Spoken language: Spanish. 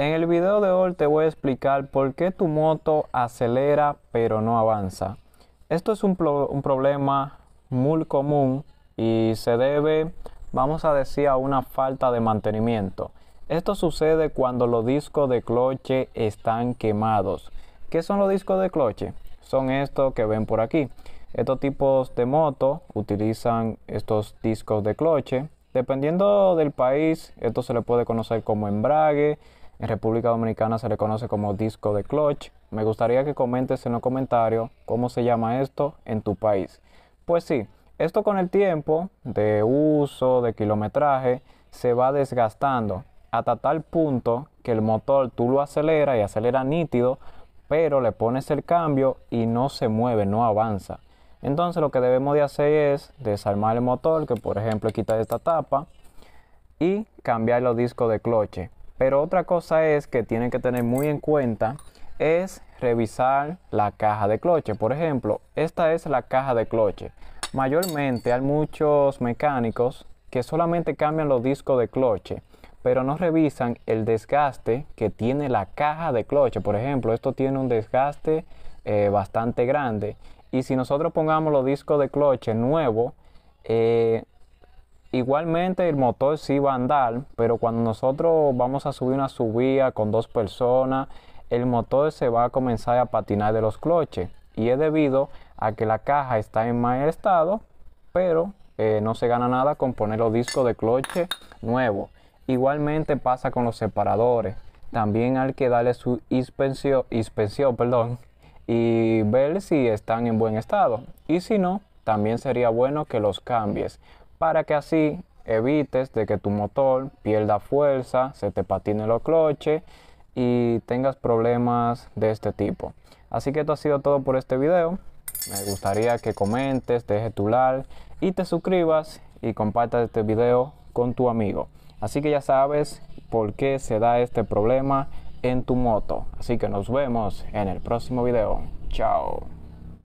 En el video de hoy te voy a explicar por qué tu moto acelera pero no avanza. Esto es un, problema muy común y se debe, vamos a decir, a una falta de mantenimiento. Esto sucede cuando los discos de cloche están quemados. ¿Qué son los discos de cloche? Son estos que ven por aquí. Estos tipos de moto utilizan estos discos de cloche. Dependiendo del país, esto se le puede conocer como embrague, en República Dominicana se le conoce como disco de clutch. Me gustaría que comentes en los comentarios cómo se llama esto en tu país. Pues sí, esto con el tiempo de uso, de kilometraje, se va desgastando hasta tal punto que el motor tú lo aceleras y acelera nítido, pero le pones el cambio y no se mueve, no avanza. Entonces lo que debemos de hacer es desarmar el motor, que por ejemplo quita esta tapa, y cambiar los discos de cloche. Pero otra cosa es que tienen que tener muy en cuenta es revisar la caja de cloche. Por ejemplo, esta es la caja de cloche. Mayormente hay muchos mecánicos que solamente cambian los discos de cloche, pero no revisan el desgaste que tiene la caja de cloche. Por ejemplo, esto tiene un desgaste eh, bastante grande. Y si nosotros pongamos los discos de cloche nuevos, eh, Igualmente el motor sí va a andar, pero cuando nosotros vamos a subir una subida con dos personas, el motor se va a comenzar a patinar de los cloches y es debido a que la caja está en mal estado, pero eh, no se gana nada con poner los discos de cloche nuevo Igualmente pasa con los separadores. También hay que darle su inspección, perdón, y ver si están en buen estado. Y si no, también sería bueno que los cambies para que así evites de que tu motor pierda fuerza, se te patine los cloches y tengas problemas de este tipo. Así que esto ha sido todo por este video. Me gustaría que comentes, dejes tu like y te suscribas y compartas este video con tu amigo. Así que ya sabes por qué se da este problema en tu moto. Así que nos vemos en el próximo video. Chao.